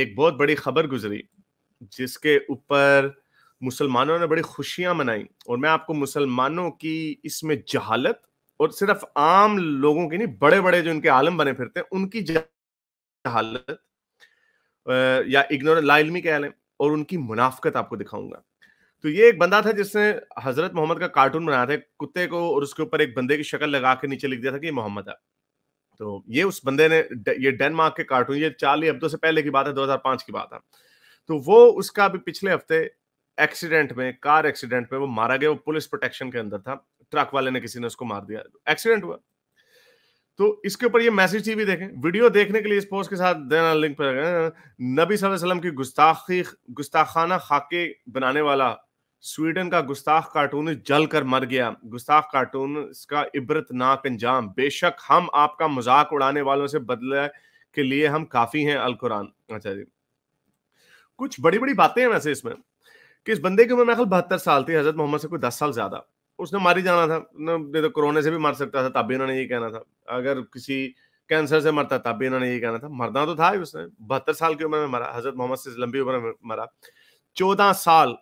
एक बहुत बड़ी खबर गुजरी जिसके ऊपर मुसलमानों ने बड़ी खुशियां मनाई और मैं आपको मुसलमानों की इसमें जहालत और सिर्फ आम लोगों की नहीं बड़े बड़े जो इनके आलम बने फिरते हैं उनकी जहालत या इग्नोर लाइलमी कह लें और उनकी मुनाफ्त आपको दिखाऊंगा तो ये एक बंदा था जिसने हजरत मोहम्मद का कार्टून बनाया था कुत्ते को और उसके ऊपर एक बंदे की शक्ल लगा के नीचे लिख दिया था कि ये मोहम्मद है तो ये उस बंदे ने ये डेनमार्क के कार्टून ये चार्ली अब्दो से पहले की बात है 2005 की बात है तो वो उसका भी पिछले हफ्ते एक्सीडेंट में कार एक्सीडेंट में वो मारा गया वो पुलिस प्रोटेक्शन के अंदर था ट्रक वाले ने किसी ने उसको मार दिया एक्सीडेंट हुआ तो इसके ऊपर ये मैसेज थी भी देखें वीडियो देखने के लिए इस पोस्ट के साथ देना लिंक पर नबी सल्लल्लाहु अलैहि वसल्लम की गुस्ताखी गुस्ताखाना खाके बनाने वाला स्वीडन का गुस्ताख कार्टून जल कर मर गया गुस्ताख कार्टून का इबरतनाक अंजाम बेशक हम आपका मजाक उड़ाने वालों से बदले के लिए हम काफी हैं अल कुरान अच्छा जी कुछ बड़ी बड़ी बातें हैं वैसे इसमें कि इस बंदे की उम्र मेरे बहत्तर साल थी हजरत मोहम्मद से कोई दस साल ज्यादा उसने मारी जाना था तो कोरोना से भी मर सकता था तब भी इन्होंने ये कहना था अगर किसी कैंसर से मरता तब भी इन्होंने ये कहना था मरना तो था ही उसने बहत्तर साल की उम्र में मरा हजरत मोहम्मद से लंबी उम्र में मरा चौदह साल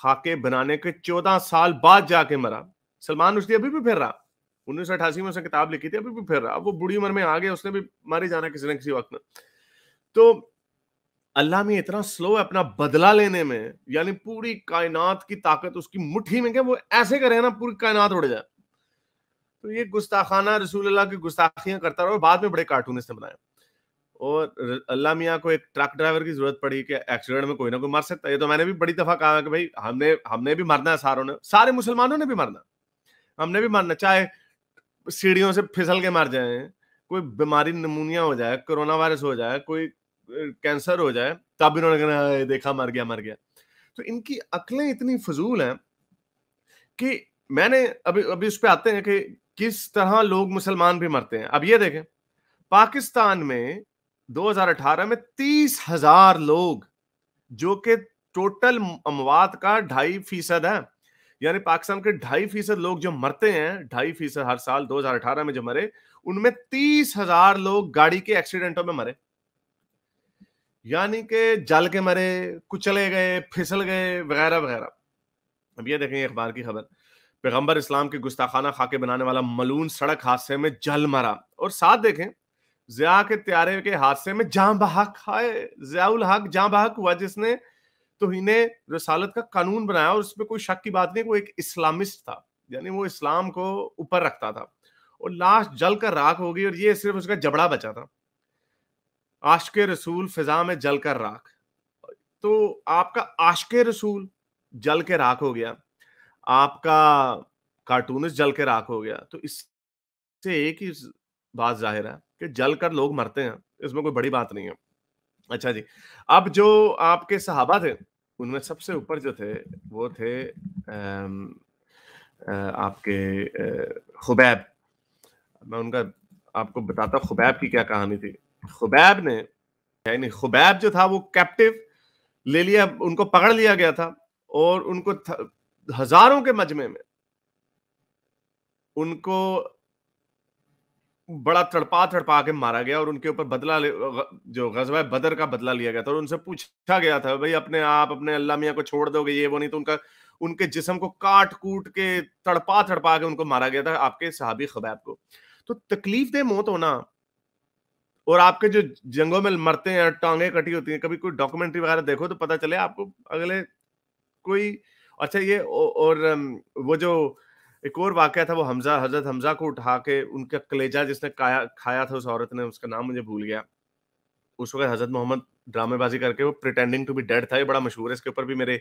खाके बनाने के चौदह साल बाद जाके मरा सलमान रुश्दी अभी भी फिर रहा उन्नीस सौ अठासी में उसने किताब लिखी थी अभी भी फिर रहा वो बुढ़ी उम्र में आ गया उसने भी मारे जाना किसी न किसी वक्त में तो अल्लाह में इतना स्लो है अपना बदला लेने में यानी पूरी कायनात की ताकत उसकी मुट्ठी में क्या वो ऐसे करे ना पूरी कायनात उड़ जाए तो ये गुस्ताखाना रसूल अल्लाह की गुस्ताखियां करता रहा और बाद में बड़े कार्टून इसने बनाया और अल्लाह मियाँ को एक ट्रक ड्राइवर की जरूरत पड़ी कि एक्सीडेंट में कोई ना कोई मर सकता है ये तो मैंने भी बड़ी दफा कहा है कि भाई हमने हमने भी मरना है सारों ने सारे मुसलमानों ने भी मरना हमने भी मरना चाहे सीढ़ियों से फिसल के मर जाए कोई बीमारी नमूनिया हो जाए कोरोना वायरस हो जाए कोई कैंसर हो जाए तब इन्होंने कहना देखा मर गया मर गया तो इनकी अकलें इतनी फजूल हैं कि मैंने अभी अभी उस पर आते हैं कि किस तरह लोग मुसलमान भी मरते हैं अब ये देखें पाकिस्तान में 2018 में तीस हजार लोग जो कि टोटल अमवात का ढाई फीसद है यानी पाकिस्तान के ढाई फीसद लोग जो मरते हैं ढाई फीसद हर साल 2018 में जो मरे उनमें तीस हजार लोग गाड़ी के एक्सीडेंटों में मरे यानी के जल के मरे कुचले गए फिसल गए वगैरह वगैरह अब ये देखेंगे अखबार की खबर पैगंबर इस्लाम के गुस्ताखाना खाके बनाने वाला मलून सड़क हादसे में जल मरा और साथ देखें जिया के त्यारे के हादसे में जहां बहक है जियाउल हक जहां बहक हुआ जिसने तो इन्हें रसालत का कानून बनाया और उसमें कोई शक की बात नहीं वो एक इस्लामिस्ट था यानी वो इस्लाम को ऊपर रखता था और लाश जल कर राख हो गई और ये सिर्फ उसका जबड़ा बचा था आशके रसूल फिजा में जल कर राख तो आपका आशके रसूल जल के राख हो गया आपका कार्टूनिस्ट जल के राख हो गया तो इससे एक ही बात जाहिर है कि जल कर लोग मरते हैं इसमें कोई बड़ी बात नहीं है अच्छा जी अब जो आपके सहाबा थे उनमें सबसे ऊपर जो थे वो थे आपके खुबैब मैं उनका आपको बताता खुबैब की क्या कहानी थी खुबैब ने यानी खुबैब जो था वो कैप्टिव ले लिया उनको पकड़ लिया गया था और उनको हजारों के मजमे में उनको बड़ा तड़पा तड़पा के मारा गया और उनके ऊपर बदला जो गजवा बदर का बदला लिया गया था और उनसे पूछा गया था भाई अपने आप अपने अल्लाह मियाँ को छोड़ दोगे ये वो नहीं तो उनका उनके जिसम को काट कूट के तड़पा तड़पा के उनको मारा गया था आपके सहाबी खबैब को तो तकलीफ दे मौत होना और आपके जो जंगों में मरते हैं टांगे कटी होती हैं कभी कोई डॉक्यूमेंट्री वगैरह देखो तो पता चले आपको अगले कोई अच्छा ये और वो जो एक और वाक़ था वो हमजा हजरत हमजा को उठा के उनका कलेजा जिसने खाया खाया था उस औरत ने उसका नाम मुझे भूल गया उस वक्त हजरत मोहम्मद ड्रामेबाजी करके वो प्रिटेंडिंग टू बी डेड था ये बड़ा मशहूर है इसके ऊपर भी मेरे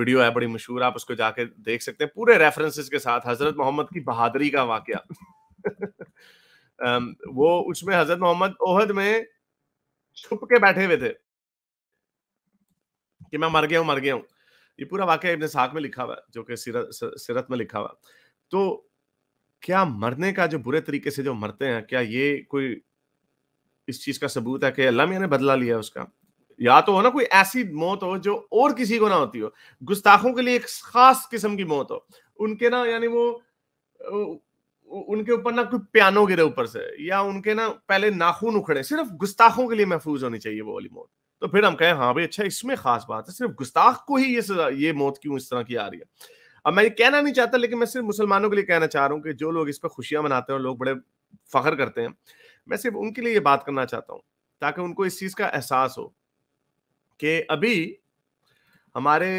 वीडियो है बड़ी मशहूर आप उसको जाके देख सकते हैं पूरे रेफरेंसेस के साथ हजरत मोहम्मद की बहादरी का वाक्य वो उसमें हजरत मोहम्मद ओहद में छुप के बैठे हुए थे कि मैं मर गया हूँ मर गया हूँ ये पूरा वाक्य इब्न साक में लिखा हुआ है जो कि सीरत सीरत में लिखा हुआ तो क्या मरने का जो बुरे तरीके से जो मरते हैं क्या ये कोई इस चीज का सबूत है कि अल्लाह मियाँ ने बदला लिया उसका या तो हो ना कोई ऐसी मौत हो जो और किसी को ना होती हो गुस्ताखों के लिए एक खास किस्म की मौत हो उनके ना यानी वो उनके ऊपर ना कोई पियानो गिरे ऊपर से या उनके ना पहले नाखून उखड़े सिर्फ गुस्ताखों के लिए महफूज होनी चाहिए वो वाली मौत तो फिर हम कहें हाँ भाई अच्छा इसमें खास बात है सिर्फ गुस्ताख को ही ये सजा ये मौत क्यों इस तरह की आ रही है अब मैं ये कहना नहीं चाहता लेकिन मैं सिर्फ मुसलमानों के लिए कहना चाह रहा हूँ कि जो लोग इस पर खुशियां मनाते हैं और लोग बड़े फख्र करते हैं मैं सिर्फ उनके लिए ये बात करना चाहता हूँ ताकि उनको इस चीज़ का एहसास हो कि अभी हमारे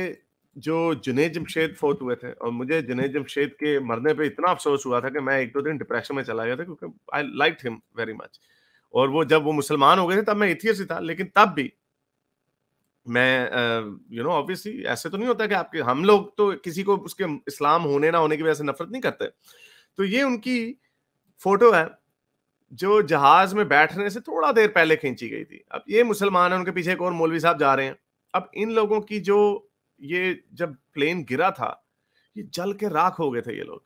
जो जुनेद जमशेद फोत हुए थे और मुझे जुनेद जमशेद के मरने पे इतना अफसोस हुआ था कि मैं एक दो दिन डिप्रेशन में चला गया था क्योंकि I like him very much और वो जब वो मुसलमान हो गए थे तब मैं इथियस ही था लेकिन तब भी मैं यू नो ऑब्वियसली ऐसे तो नहीं होता कि आपके हम लोग तो किसी को उसके इस्लाम होने ना होने की वजह से नफरत नहीं करते तो ये उनकी फोटो है जो जहाज में बैठने से थोड़ा देर पहले खींची गई थी अब ये मुसलमान है उनके पीछे एक और मौलवी साहब जा रहे हैं अब इन लोगों की जो ये जब प्लेन गिरा था ये जल के राख हो गए थे ये लोग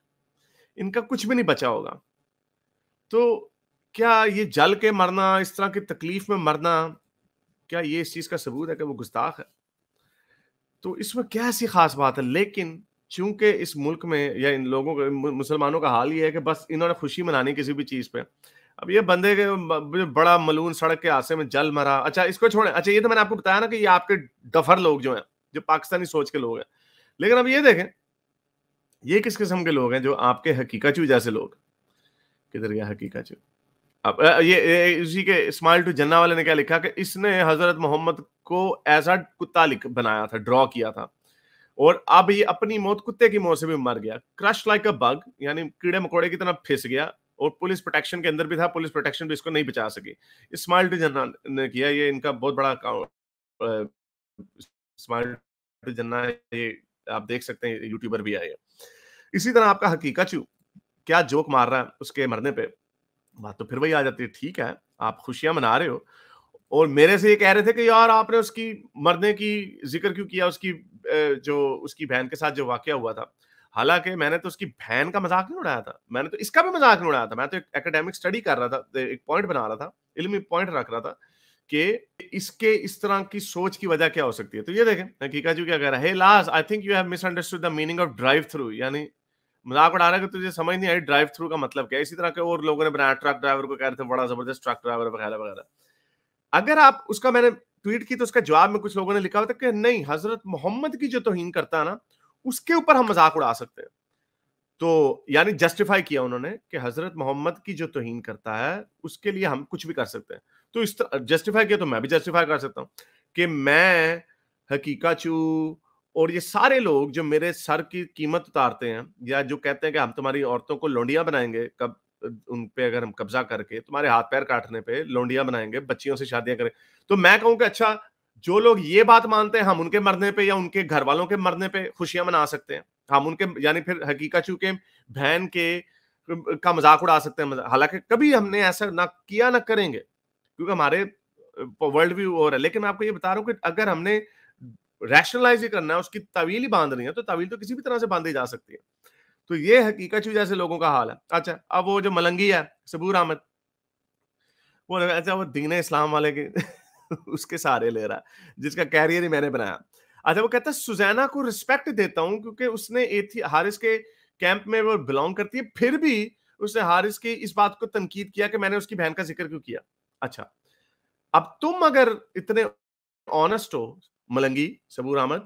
इनका कुछ भी नहीं बचा होगा तो क्या ये जल के मरना इस तरह की तकलीफ में मरना क्या ये इस चीज़ का सबूत है कि वो गुस्ताख है तो इसमें क्या ऐसी खास बात है लेकिन चूंकि इस मुल्क में या इन लोगों का मुसलमानों का हाल ये है कि बस इन्होंने खुशी मनानी किसी भी चीज़ पे अब ये बंदे के बड़ा मलून सड़क के आसे में जल मरा अच्छा इसको छोड़ें अच्छा ये तो मैंने आपको बताया ना कि ये आपके डफर लोग जो हैं जो पाकिस्तानी सोच के लोग हैं लेकिन अब ये देखें ये किस किस्म के लोग हैं जो आपके हकीकत जैसे लोग किधर गया हकीकत अब ये इसी के स्माइल टू जन्ना वाले ने क्या लिखा कि इसने हजरत मोहम्मद को ऐसा कुत्ता लिख बनाया था ड्रॉ किया था और अब ये अपनी मौत कुत्ते की मौत से भी मर गया क्रश लाइक अ बग यानी कीड़े मकोड़े की तरह फिस गया और पुलिस प्रोटेक्शन के अंदर भी था पुलिस प्रोटेक्शन भी इसको नहीं बचा सकी स्माइल टू जन्ना ने किया ये इनका बहुत बड़ा अकाउंट स्माइल टू जन्ना ये आप देख सकते हैं यूट्यूबर भी आए इसी तरह आपका हकीकत क्या जोक मार रहा है उसके मरने पर बात तो फिर वही आ जाती है ठीक है आप खुशियां मना रहे हो और मेरे से ये कह रहे थे कि यार आपने उसकी मरने की जिक्र क्यों किया उसकी जो उसकी बहन के साथ जो वाक्य हुआ था हालांकि मैंने तो उसकी बहन का मजाक नहीं उड़ाया था मैंने तो इसका भी मजाक नहीं उड़ाया था मैं तो एक एकेडमिक स्टडी कर रहा था एक पॉइंट बना रहा था इलमी पॉइंट रख रहा था कि इसके इस तरह की सोच की वजह क्या हो सकती है तो ये देखें हकीका जी क्या कह रहा है I think you have misunderstood the meaning of drive through यानी मजाक उड़ा रहा है कि तुझे समझ नहीं आई ड्राइव थ्रू का मतलब क्या इसी तरह के और लोगों ने बनाया ट्रक ड्राइवर को कह रहे थे बड़ा जबरदस्त ट्रक ड्राइवर वगैरह वगैरह अगर आप उसका मैंने ट्वीट की तो उसका जवाब में कुछ लोगों ने लिखा हुआ था कि नहीं हजरत मोहम्मद की जो तोहन करता है ना उसके ऊपर हम मजाक उड़ा सकते हैं तो यानी जस्टिफाई किया उन्होंने कि हजरत मोहम्मद की जो तोहन करता है उसके लिए हम कुछ भी कर सकते हैं तो इस जस्टिफाई किया तो मैं भी जस्टिफाई कर सकता हूँ कि मैं हकीका चू और ये सारे लोग जो मेरे सर की कीमत उतारते हैं या जो कहते हैं कि हम तुम्हारी औरतों को लोंडिया बनाएंगे कब उन पे अगर हम कब्जा करके तुम्हारे हाथ पैर काटने पे लोंडिया बनाएंगे बच्चियों से शादियां करें तो मैं कहूँ कि अच्छा जो लोग ये बात मानते हैं हम उनके मरने पे या उनके घर वालों के मरने पे खुशियां मना सकते हैं हम उनके यानी फिर हकीकत चूके बहन के का मजाक उड़ा सकते हैं हालांकि कभी हमने ऐसा ना किया ना करेंगे क्योंकि हमारे वर्ल्ड व्यू और है लेकिन मैं आपको ये बता रहा हूँ कि अगर हमने रैशनलाइज ही करना है उसकी तवील ही बांध रही है तो तवील तो किसी भी तरह से बांधी जा सकती है तो ये हकीकत जैसे लोगों का हाल है अच्छा अब वो जो मलंगी है सबूर अहमद वो अच्छा वो दीन इस्लाम वाले के उसके सहारे ले रहा है जिसका कैरियर ही मैंने बनाया अच्छा वो कहता है सुजैना को रिस्पेक्ट देता हूँ क्योंकि उसने हारिस के कैंप में वो बिलोंग करती है फिर भी उसने हारिस की इस बात को तनकीद किया कि मैंने उसकी बहन का जिक्र क्यों किया अच्छा अब तुम अगर इतने ऑनेस्ट हो ਮਲੰਗੀ ਸਬੂਰ ਅਹਿਮਦ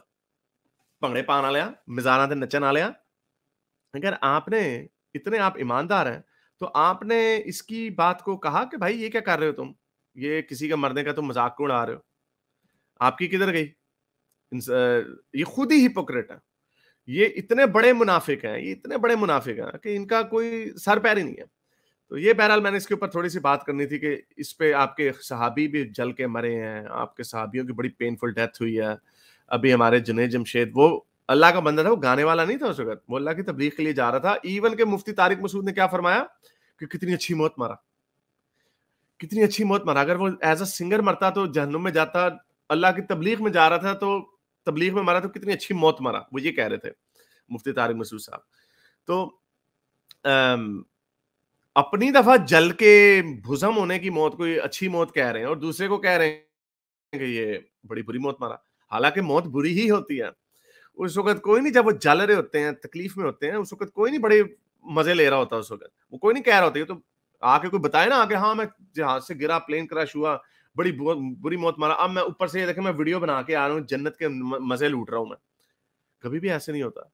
ਭੰਗੜੇ ਪਾਣ ਵਾਲਿਆਂ ਮਜ਼ਾਰਾਂ नचन आ लिया अगर आपने इतने आप ईमानदार हैं तो आपने इसकी बात को कहा कि भाई ये क्या कर रहे हो तुम ये किसी का मरने का तुम मजाक क्यों उड़ा रहे हो आपकी किधर गई ये खुद ही हिपोक्रेट है ये इतने बड़े मुनाफिक हैं ये इतने बड़े मुनाफिक हैं कि इनका कोई सर पैर ही नहीं है तो ये बहरहाल मैंने इसके ऊपर थोड़ी सी बात करनी थी कि इस पे आपके सहाबी भी जल के मरे हैं आपके सहाबियों की बड़ी पेनफुल डेथ हुई है अभी हमारे जुनेद जमशेद वो अल्लाह का बंदा था वो गाने वाला नहीं था उस वक्त वो अल्लाह की तबलीग के लिए जा रहा था इवन के मुफ्ती तारिक मसूद ने क्या फरमाया कि कितनी अच्छी मौत मारा कितनी अच्छी मौत मारा अगर वो एज अ सिंगर मरता तो जहनुम में जाता अल्लाह की तबलीग में जा रहा था तो तबलीग में मरा तो कितनी अच्छी मौत मरा वो ये कह रहे थे मुफ्ती तारिक मसूद साहब तो अपनी दफा जल के भुजम होने की मौत कोई अच्छी मौत कह रहे हैं और दूसरे को कह रहे हैं कि ये बड़ी बुरी मौत मारा हालांकि मौत बुरी ही होती है उस वक्त कोई नहीं जब वो जल रहे होते हैं तकलीफ में होते हैं उस वक्त कोई नहीं बड़े मजे ले रहा होता उस वक्त वो कोई नहीं कह रहा होता तो आके कोई बताए ना आके हाँ मैं जहाज से गिरा प्लेन क्रश हुआ बड़ी बुरी मौत मारा अब मैं ऊपर से ये देखे मैं वीडियो बना के आ रहा हूँ जन्नत के मजे लूट रहा हूँ मैं कभी भी ऐसे नहीं होता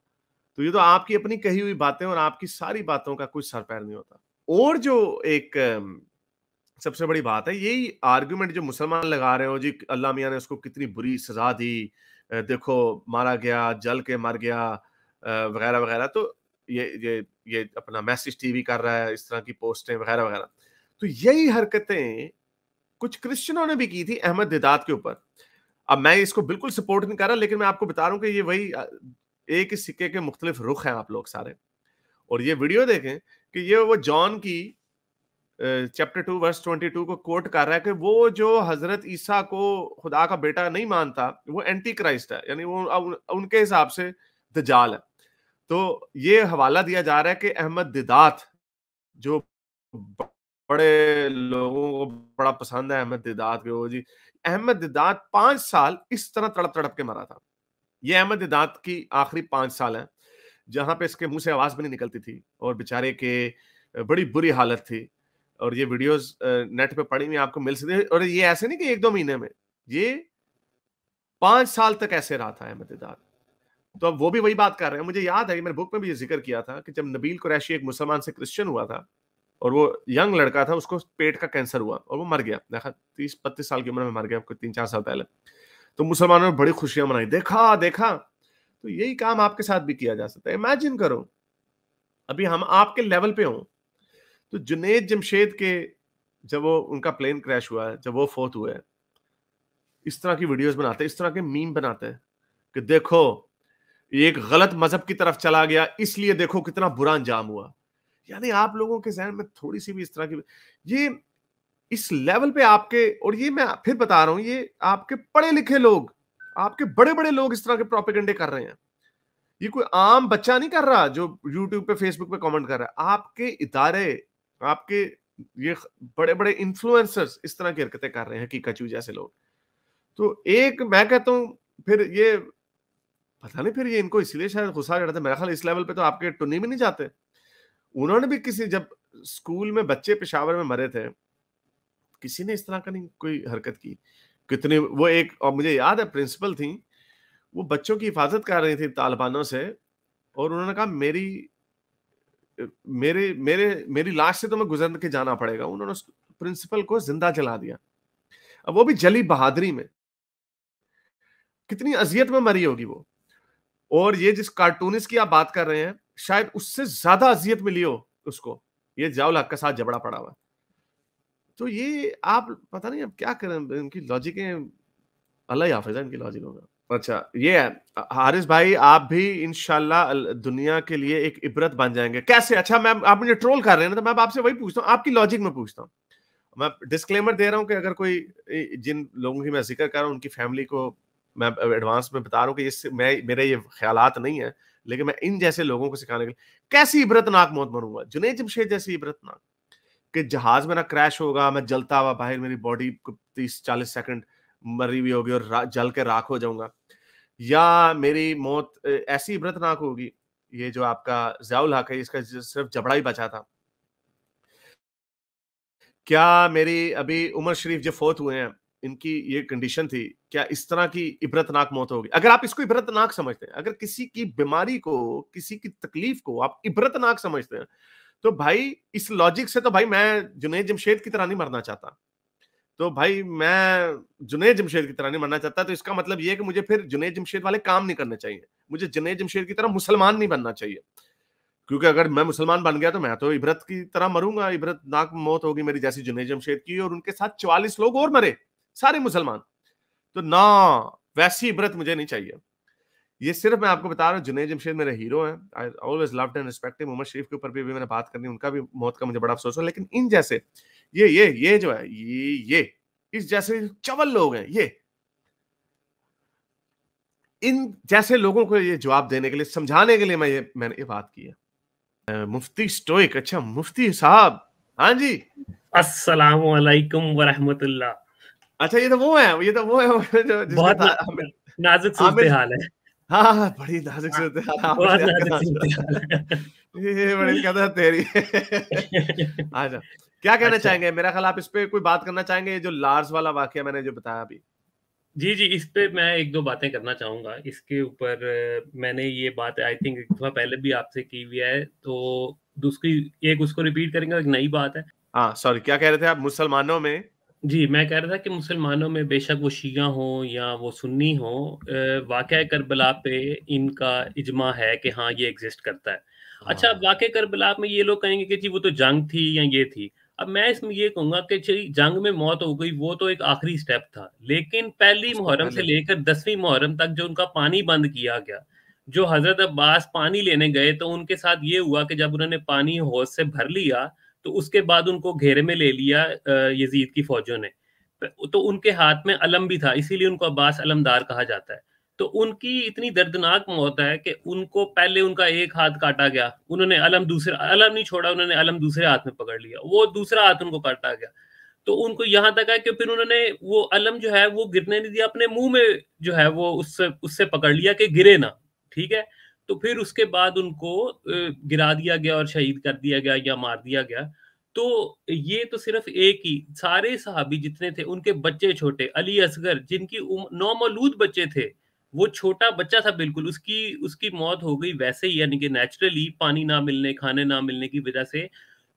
तो ये तो आपकी अपनी कही हुई बातें और आपकी सारी बातों का कोई सर पैर नहीं होता और जो एक सबसे बड़ी बात है यही आर्ग्यूमेंट जो मुसलमान लगा रहे हो जी अल्लाह मियाँ ने उसको कितनी बुरी सजा दी देखो मारा गया जल के मर गया वगैरह वगैरह तो ये ये ये अपना मैसेज टीवी कर रहा है इस तरह की पोस्टें वगैरह वगैरह तो यही हरकतें कुछ क्रिश्चियनों ने भी की थी अहमद दिदात के ऊपर अब मैं इसको बिल्कुल सपोर्ट नहीं कर रहा लेकिन मैं आपको बता रहा हूँ कि ये वही एक ही सिक्के के मुख्तलिफ रुख हैं आप लोग सारे और ये वीडियो देखें कि ये वो जॉन की chapter two verse twenty two को कोट कर रहा है कि वो जो हजरत ईसा को खुदा का बेटा नहीं मानता वो एंटी क्राइस्ट है यानी वो उनके हिसाब से दजाल है तो ये हवाला दिया जा रहा है कि अहमद दिदात जो बड़े लोगों को बड़ा पसंद है अहमद दिदात के जी अहमद दिदात पांच साल इस तरह तड़प तड़प के मरा था ये अहमद दिदात की आखिरी पांच साल है जहां पे इसके मुंह से आवाज भी नहीं निकलती थी और बेचारे के बड़ी बुरी हालत थी और ये वीडियोस नेट पे पड़ी हुई आपको मिल सकती और ये ऐसे नहीं कि एक दो महीने में ये पांच साल तक ऐसे रहा था अहमद इदाद तो अब वो भी वही बात कर रहे हैं मुझे याद है मैंने बुक में भी ये जिक्र किया था कि जब नबील कुरैशी एक मुसलमान से क्रिश्चियन हुआ था और वो यंग लड़का था उसको पेट का कैंसर हुआ और वो मर गया देखा तीस बत्तीस साल की उम्र में मर गया तीन चार साल पहले तो मुसलमानों ने बड़ी खुशियां मनाई देखा देखा तो यही काम आपके साथ भी किया जा सकता है इमेजिन करो अभी हम आपके लेवल पे हों तो जुनेद जमशेद के जब वो उनका प्लेन क्रैश हुआ है जब वो हुआ हुए इस तरह की वीडियोस बनाते हैं इस तरह के मीम बनाते हैं कि देखो ये एक गलत मजहब की तरफ चला गया इसलिए देखो कितना बुरा अंजाम हुआ यानी आप लोगों के जहन में थोड़ी सी भी इस तरह की ये इस लेवल पे आपके और ये मैं फिर बता रहा हूं ये आपके पढ़े लिखे लोग आपके बड़े बड़े लोग इस तरह के प्रोपेगेंडे कर रहे हैं ये कोई आम बच्चा नहीं कर रहा जो यूट्यूब पे फेसबुक पे कमेंट कर रहा है आपके इदारे आपके ये बड़े बड़े इन्फ्लुएंसर्स इस तरह की हरकतें कर रहे हैं कि कचू जैसे लोग तो एक मैं कहता हूं फिर ये पता नहीं फिर ये इनको इसलिए शायद गुस्सा चढ़ता मेरा ख्याल इस लेवल पे तो आपके टुनी भी नहीं जाते उन्होंने भी किसी जब स्कूल में बच्चे पेशावर में मरे थे किसी ने इस तरह का नहीं कोई हरकत की कितने वो एक और मुझे याद है प्रिंसिपल थी वो बच्चों की हिफाजत कर रही थी तालिबानों से और उन्होंने कहा मेरी मेरे मेरे मेरी लाश से तो मैं गुजर के जाना पड़ेगा उन्होंने प्रिंसिपल को जिंदा जला दिया अब वो भी जली बहादुरी में कितनी अजियत में मरी होगी वो और ये जिस कार्टूनिस्ट की आप बात कर रहे हैं शायद उससे ज्यादा अजियत मिली हो उसको ये जाउल के साथ जबड़ा पड़ा हुआ तो ये आप पता नहीं अब क्या करें इनकी लॉजिक अल्लाह हाफिज इनकी लॉजिकों होगा अच्छा ये है हारिस भाई आप भी इनशाला दुनिया के लिए एक इबरत बन जाएंगे कैसे अच्छा मैम आप मुझे ट्रोल कर रहे हैं ना तो मैं आपसे वही पूछता हूँ आपकी लॉजिक में पूछता हूँ मैं डिस्क्लेमर दे रहा हूँ कि अगर कोई जिन लोगों की मैं जिक्र कर रहा हूँ उनकी फैमिली को मैं एडवांस में बता रहा हूँ कि मैं मेरे ये ख्याल नहीं है लेकिन मैं इन जैसे लोगों को सिखाने के लिए कैसी इबरतनाक मौत मरूंगा जुनेद जमशेद जैसी इबरतनाक कि जहाज मेरा क्रैश होगा मैं जलता हुआ बाहर मेरी बॉडी तीस चालीस सेकंड मरी हुई होगी और जल के राख हो जाऊंगा या मेरी मौत ऐसी इबरतनाक होगी ये जो आपका जयाउल हक है इसका सिर्फ जबड़ा ही बचा था क्या मेरी अभी उमर शरीफ जो फोत हुए हैं इनकी ये कंडीशन थी क्या इस तरह की इबरतनाक मौत होगी अगर आप इसको इबरतनाक समझते हैं अगर किसी की बीमारी को किसी की तकलीफ को आप इबरतनाक समझते हैं तो भाई इस लॉजिक से तो भाई मैं जुनेद जमशेद की तरह नहीं मरना चाहता तो भाई मैं जुनेद जमशेद की तरह नहीं मरना चाहता तो इसका मतलब ये कि मुझे फिर जुनेद जमशेद वाले काम नहीं करने चाहिए मुझे जुनेद जमशेद की तरह मुसलमान नहीं बनना चाहिए क्योंकि अगर मैं मुसलमान बन गया तो मैं तो इबरत की तरह मरूंगा इबरत नाक मौत होगी मेरी जैसी जुनेद जमशेद की और उनके साथ चवालीस लोग और मरे सारे मुसलमान तो ना वैसी इबरत मुझे नहीं चाहिए ये सिर्फ मैं आपको बता रहा हूँ जुनेद जमशेद मेरे हीरो हैं I always loved and respected Mohammad Sharif के ऊपर भी, भी मैंने बात करनी उनका भी मौत का मुझे बड़ा अफसोस है लेकिन इन जैसे ये ये ये जो है ये ये इस जैसे चवल लोग हैं ये इन जैसे लोगों को ये जवाब देने के लिए समझाने के लिए मैं ये मैंने ये बात की है मुफ्ती स्टोइक अच्छा मुफ्ती साहब हाँ जी अस्सलाम वालेकुम व रहमतुल्लाह अच्छा ये तो वो है ये तो वो है जो बहुत नाजुक सूरत हाल है हाँ बड़ी हाँ, हाँ, नाजुक से हाँ, बड़ी कदर तेरी आजा क्या कहना अच्छा। चाहेंगे मेरा ख्याल आप इस पे कोई बात करना चाहेंगे जो लार्स वाला वाक्य मैंने जो बताया अभी जी जी इस पे मैं एक दो बातें करना चाहूंगा इसके ऊपर मैंने ये बात आई थिंक एक दफा पहले भी आपसे की हुई है तो दूसरी एक उसको रिपीट करेंगे एक नई बात है हाँ सॉरी क्या कह रहे थे आप मुसलमानों में जी, मैं कह रहा था कि मुसलमानों में बेशक वो शिया हों या वो सुन्नी हों वाक करबला पे इनका इजमा है कि हाँ, ये एग्ज़िस्ट करता है। अच्छा, अब हाँ। वाक करबला में ये लोग कहेंगे कि जी वो तो जंग थी या ये थी। अब मैं इसमें ये कहूँगा कि जी जंग में मौत हो गई वो तो एक आखिरी स्टेप था। लेकिन पहली मुहर्रम से लेकर दसवीं मुहर्रम तक जो उनका पानी बंद किया गया, जो हज़रत अब्बास पानी लेने गए तो उनके साथ ये हुआ कि जब उन्होंने पानी होश से भर लिया तो उसके बाद उनको घेरे में ले लिया यजीद की फौजों ने तो उनके हाथ में अलम भी था इसीलिए उनको अब्बास अलमदार कहा जाता है तो उनकी इतनी दर्दनाक मौत है कि उनको पहले उनका एक हाथ काटा गया उन्होंने अलम दूसरे अलम नहीं छोड़ा उन्होंने अलम दूसरे हाथ में पकड़ लिया वो दूसरा हाथ उनको काटा गया तो उनको यहाँ तक है कि फिर उन्होंने वो अलम जो है वो गिरने नहीं दिया अपने मुंह में जो है वो उससे उससे पकड़ लिया कि गिरे ना ठीक है तो फिर उसके बाद उनको गिरा दिया गया और शहीद कर दिया गया या मार दिया गया तो ये तो सिर्फ एक ही सारे सहाबी जितने थे उनके बच्चे छोटे अली असगर जिनकी नौमौलूद बच्चे थे वो छोटा बच्चा था बिल्कुल उसकी उसकी मौत हो गई वैसे ही यानी कि नेचुरली पानी ना मिलने खाने ना मिलने की वजह से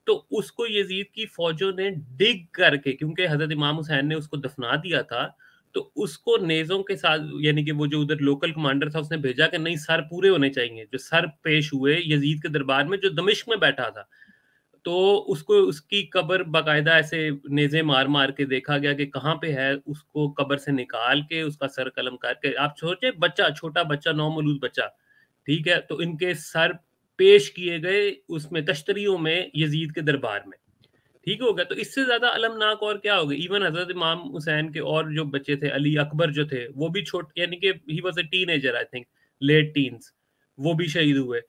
तो उसको यजीद की फौजों ने डिग करके क्योंकि हजरत इमाम हुसैन ने उसको दफना दिया था तो उसको नेजों के साथ यानी कि वो जो उधर लोकल कमांडर था उसने भेजा कि नहीं सर पूरे होने चाहिए जो सर पेश हुए यजीद के दरबार में जो दमिश्क में बैठा था तो उसको उसकी कब्र बाकायदा ऐसे नेजे मार मार के देखा गया कि कहाँ पे है उसको कब्र से निकाल के उसका सर कलम करके आप सोचे बच्चा छोटा बच्चा नौ बच्चा ठीक है तो इनके सर पेश किए गए उसमें तश्तरियों में यजीद के दरबार में ठीक हो गया तो इससे ज्यादा अलमनाक और क्या हो गया इवन हजरत इमाम हुसैन के और जो बच्चे थे अली अकबर जो थे वो भी छोट यानी कि he was a teenager I think late teens वो भी शहीद हुए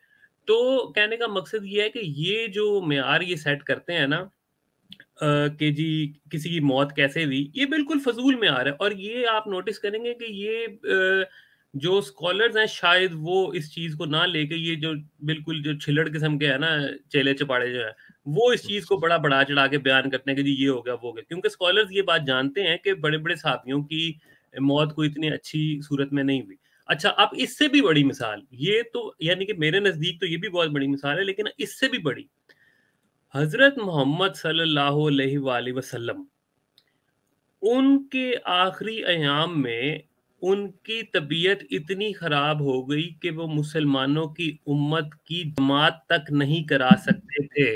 तो कहने का मकसद ये है कि ये जो मैार ये सेट करते हैं ना कि जी किसी की मौत कैसे हुई ये बिल्कुल फजूल में आ रहा है और ये आप नोटिस करेंगे कि ये जो स्कॉलर्स हैं शायद वो इस चीज़ को ना लेके ये जो बिल्कुल जो छिलड़ किस्म के है ना चेले चपाड़े जो है वो इस चीज को बड़ा बढ़ा चढ़ा के बयान करते हैं कि जी ये हो गया वो हो गया क्योंकि स्कॉलर्स ये बात जानते हैं कि बड़े बड़े साथियों की मौत को इतनी अच्छी सूरत में नहीं हुई अच्छा अब इससे भी बड़ी मिसाल ये तो यानी कि मेरे नजदीक तो ये भी बहुत बड़ी मिसाल है लेकिन इससे भी बड़ी हजरत मोहम्मद सल्लल्लाहु अलैहि वसल्लम उनके आखिरी अयाम में उनकी तबीयत इतनी खराब हो गई कि वो मुसलमानों की उम्मत की जमात तक नहीं करा सकते थे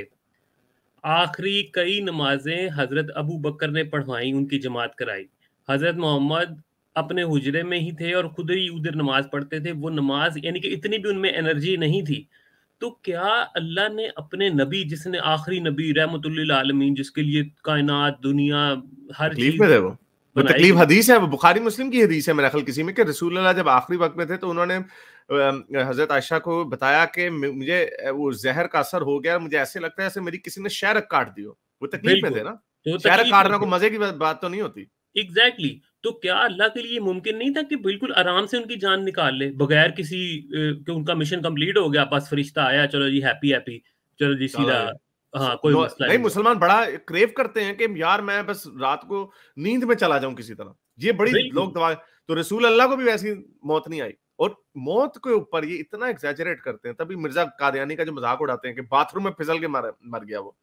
आखिरी कई नमाजें हजरत अबू बकर ने पढ़वाई उनकी जमात कराई हजरत मोहम्मद अपने हुजरे में ही थे और खुद ही उधर नमाज पढ़ते थे वो नमाज यानी कि इतनी भी उनमें एनर्जी नहीं थी तो क्या अल्लाह ने अपने नबी जिसने आखिरी नबी रहमत आलमीन जिसके लिए कायनात दुनिया हर चीज में वो तकलीफ हदीस है वो बुखारी मुस्लिम की हदीस है मेरा ख्याल किसी में कि रसूल अल्लाह जब आखिरी वक्त में थे तो उन्होंने हज़रत आयशा को बताया कि मुझे वो जहर का असर हो गया मुझे ऐसे लगता है ऐसे मेरी किसी ने शहरक काट दी हो वो तकलीफ में थे ना तो शहरक काटना को मजे की बात तो नहीं होती एग्जैक्टली exactly. तो क्या अल्लाह के लिए मुमकिन नहीं था कि बिल्कुल आराम से उनकी जान निकाल ले बगैर किसी कि उनका मिशन कंप्लीट हो गया बस फरिश्ता आया चलो जी हैप्पी हैप्पी चलो जी सीधा हाँ कोई मसला नहीं मुसलमान बड़ा क्रेव करते हैं कि यार मैं बस रात को नींद में चला जाऊं किसी तरह ये बड़ी लोग दवा तो रसूल अल्लाह को भी वैसी मौत नहीं आई और मौत के ऊपर ये इतना एग्जेजरेट करते हैं तभी मिर्जा कादयानी का जो मजाक उड़ाते हैं कि बाथरूम में फिसल के मर मर गया वो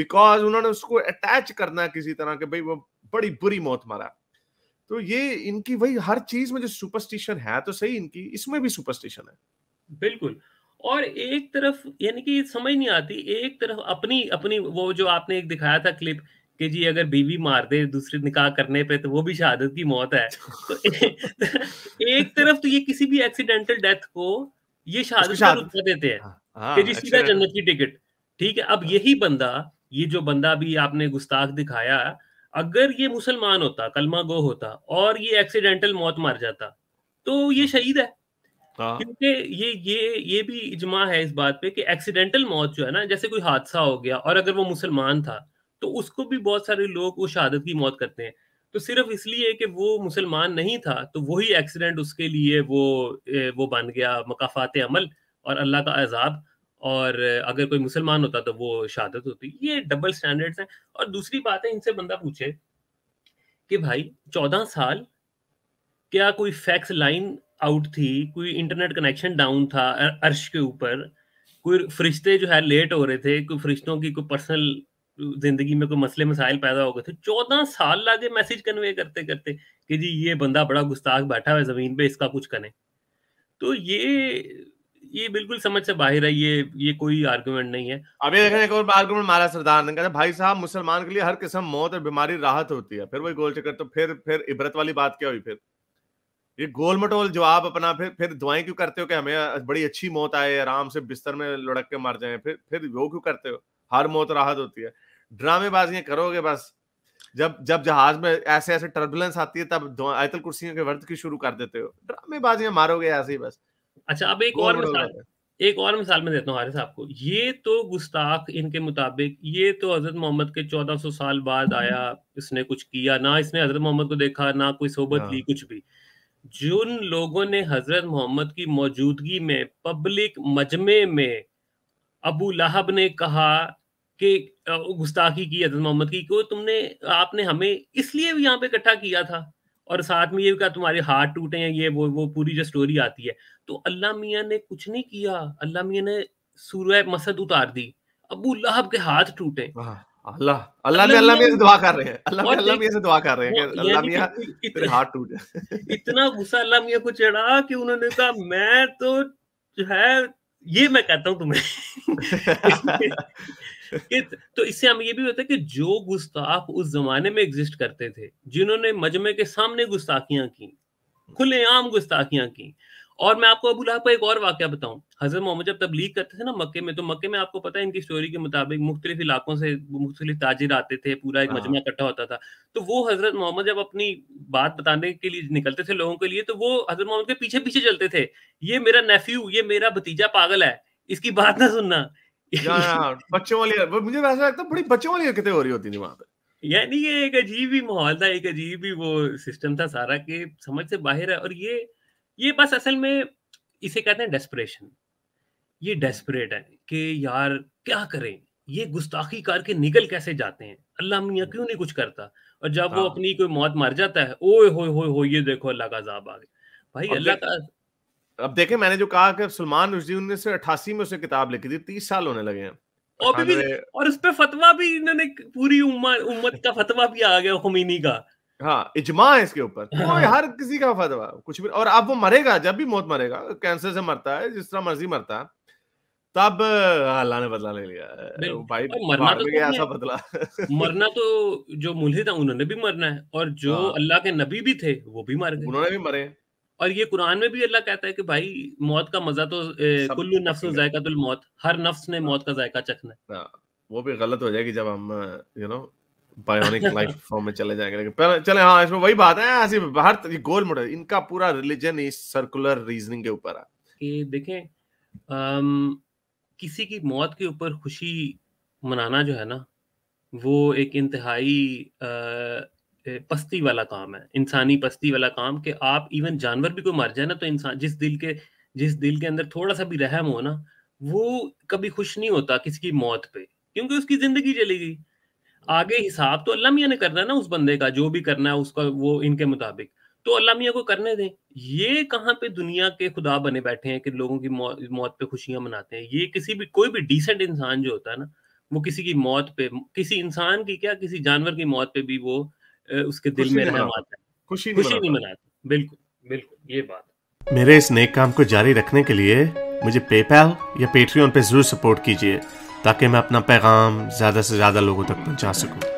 बिकॉज उन्होंने उसको अटैच करना है किसी तरह के भाई वो बड़ी बुरी मौत मारा तो ये इनकी वही हर चीज में जो सुपरस्टिशन है तो सही इनकी इसमें भी सुपरस्टिशन है बिल्कुल और एक तरफ यानी कि समझ नहीं आती एक तरफ अपनी अपनी वो जो आपने एक दिखाया था क्लिप कि जी अगर बीवी मार दे दूसरे निकाह करने पे तो वो भी शहादत की मौत है तो एक तरफ तो ये किसी भी एक्सीडेंटल डेथ को ये शहादत का रुतबा देते हैं हाँ, हाँ, कि जी सीधा जन्नत की टिकट ठीक है अब हाँ। यही बंदा ये जो बंदा भी आपने गुस्ताख दिखाया अगर ये मुसलमान होता कलमा गो होता और ये एक्सीडेंटल मौत मार जाता तो ये शहीद है क्योंकि ये ये ये भी इजमा है इस बात पे कि एक्सीडेंटल मौत जो है ना जैसे कोई हादसा हो गया और अगर वो मुसलमान था तो उसको भी बहुत सारे लोग उस शहादत की मौत करते हैं तो सिर्फ इसलिए कि वो मुसलमान नहीं था तो वही एक्सीडेंट उसके लिए वो वो बन गया मकाफात अमल और अल्लाह का अजाब और अगर कोई मुसलमान होता तो वो शहादत होती ये डबल स्टैंडर्ड्स हैं और दूसरी बात है इनसे बंदा पूछे कि भाई चौदह साल क्या कोई फैक्स लाइन आउट थी कोई इंटरनेट कनेक्शन डाउन था अर्श के ऊपर कोई फरिश्ते जो है लेट हो रहे थे कोई फरिश्तों की कोई पर्सनल जिंदगी में कोई मसले मसाइल पैदा हो गए थे चौदह साल लागे मैसेज कन्वे करते करते कि जी ये बंदा बड़ा गुस्ताख बैठा हुआ है जमीन पे इसका कुछ करें तो ये ये बिल्कुल समझ से बाहर है ये ये कोई आर्गुमेंट नहीं है अभी देखने एक और आर्गुमेंट मारा सरदार ने कहा भाई साहब मुसलमान के लिए हर किस्म मौत और बीमारी राहत होती है फिर वही गोल चक्कर तो फिर फिर इबरत वाली बात क्या हुई फिर ये गोल मटोल जवाब अपना फिर फिर दुआएं क्यों करते हो कि हमें बड़ी अच्छी मौत आए आराम से बिस्तर में लुढ़क के मर जाए फिर फिर वो क्यों करते हो हर मौत राहत होती है ड्रामेबाजियां करोगे बस जब जब जहाज में ऐसे ऐसे टर्बुलेंस आती है तब आयतल कुर्सियों के वर्द की शुरू कर देते हो ड्रामेबाजियां मारोगे ऐसे ही बस अच्छा अब एक और मिसाल एक और मिसाल में देता हूँ हारिस आपको ये तो गुस्ताख इनके मुताबिक ये तो हजरत मोहम्मद के 1400 साल बाद आया इसने कुछ किया ना इसने हजरत मोहम्मद को देखा ना कोई सोबत हाँ। ली कुछ भी जिन लोगों ने हजरत मोहम्मद की मौजूदगी में पब्लिक मजमे में अबू लहब ने कहा कि गुस्ताखी की हजरत मोहम्मद की क्यों तुमने आपने हमें इसलिए भी यहाँ पे इकट्ठा किया था और साथ में ये भी कहा तुम्हारे हाथ टूटे हैं ये वो वो पूरी जो स्टोरी आती है तो अल्लाह मियाँ ने कुछ नहीं किया अल्लाह मियाँ ने सूर्य मसद उतार दी अबू लहब के हाथ टूटे अल्लाह अल्लाह अल्लाह मियाँ से दुआ कर रहे हैं अल्लाह अल्लाह मियाँ से दुआ कर रहे हैं अल्लाह मियाँ हाथ इतना गुस्सा अल्लाह मियाँ को चढ़ा कि उन्होंने कहा मैं तो जो है ये मैं कहता हूँ तुम्हें तो इससे हम ये भी होता है कि जो गुस्ताख उस जमाने में एग्जिस्ट करते थे जिन्होंने मजमे के सामने गुस्ताखियां की खुलेआम गुस्ताखियां की और मैं आपको अबू लहब का एक और वाक्य बताऊं हजरत मोहम्मद जब तबलीग करते थे ना मक्के में तो मक्के में आपको पता है इनकी स्टोरी के मुताबिक मुख्तलिफ इलाकों से मुख्तलिफ ताजिर आते थे पूरा एक हाँ। मजमा इकट्ठा होता था तो वो हजरत मोहम्मद जब अपनी बात बताने के लिए निकलते थे लोगों के लिए तो वो हजरत मोहम्मद के पीछे पीछे चलते थे ये मेरा नेफ्यू ये मेरा भतीजा पागल है इसकी बात ना सुनना बच्चों वाली मुझे ऐसा लगता है बड़ी बच्चों वाली हरकतें हो रही होती थी वहां यानी ये एक अजीब ही माहौल था एक अजीब ही वो सिस्टम था सारा कि समझ से बाहर है और ये ये बस असल में इसे कहते हैं डेस्परेशन ये डेस्परेट है कि यार क्या करें ये गुस्ताखी करके निकल कैसे जाते हैं अल्लाह मियाँ क्यों नहीं कुछ करता और जब हाँ। वो अपनी कोई मौत मर जाता है ओए हो ये देखो अल्लाह का अजाब आ गया भाई अल्लाह का अब देखे मैंने जो कहा कि सलमान रुशदी उन्नीस सौ अट्ठासी में उसे किताब लिखी थी तीस साल होने लगे हैं और भी, भी और उस पर फतवा भी इन्होंने पूरी उम्मत का फतवा भी आ गया खुमीनी का हाँ इजमा है इसके ऊपर तो हर किसी का फतवा कुछ भी और अब वो मरेगा जब भी मौत मरेगा कैंसर से मरता है जिस तरह मर्जी मरता है तब हाँ, अल्लाह ने बदला ले लिया भाई मरना तो गया ऐसा बदला मरना तो जो मुल्हिद है उन्होंने भी मरना है और जो हाँ। अल्लाह के नबी भी थे वो भी मर गए उन्होंने भी मरे और ये कुरान में भी अल्लाह कहता है कि भाई मौत का मजा तो कुल्लू नफ्स जायकातुल मौत हर नफ्स ने मौत का जायका चखना है हाँ, वो भी गलत हो जाएगी जब हम you know bionic life form में चले जाएंगे लेकिन पहले चले हाँ इसमें वही बात है ऐसी ये गोल मोड़ इनका पूरा रिलीजन इस सर्कुलर रीजनिंग के ऊपर है कि देखें आम, किसी की मौत के ऊपर खुशी मनाना जो है ना वो एक इंतहाई पस्ती वाला काम है इंसानी पस्ती वाला काम कि आप इवन जानवर भी कोई मर जाए ना तो इंसान जिस दिल के जिस दिल के अंदर थोड़ा सा भी रहम हो ना वो कभी खुश नहीं होता किसी की मौत पे क्योंकि उसकी जिंदगी चली गई आगे हिसाब तो अल्लाह मियाँ ने करना है ना उस बंदे का जो भी करना है उसका वो इनके मुताबिक तो अल्लाह मियाँ को करने दें ये कहाँ पे दुनिया के खुदा बने बैठे हैं कि लोगों की मौ, मौत पे खुशियां मनाते हैं ये किसी भी कोई भी डिसेंट इंसान जो होता है ना वो किसी की मौत पे किसी इंसान की क्या किसी जानवर की मौत पे भी वो उसके दिल में रहना आता है खुशी खुशी नहीं मनाता बिल्कुल बिल्कुल ये बात मेरे इस नेक काम को जारी रखने के लिए मुझे पेपैल या पेट्रियन पे जरूर सपोर्ट कीजिए ताकि मैं अपना पैगाम ज़्यादा से ज़्यादा लोगों तक पहुंचा सकूं।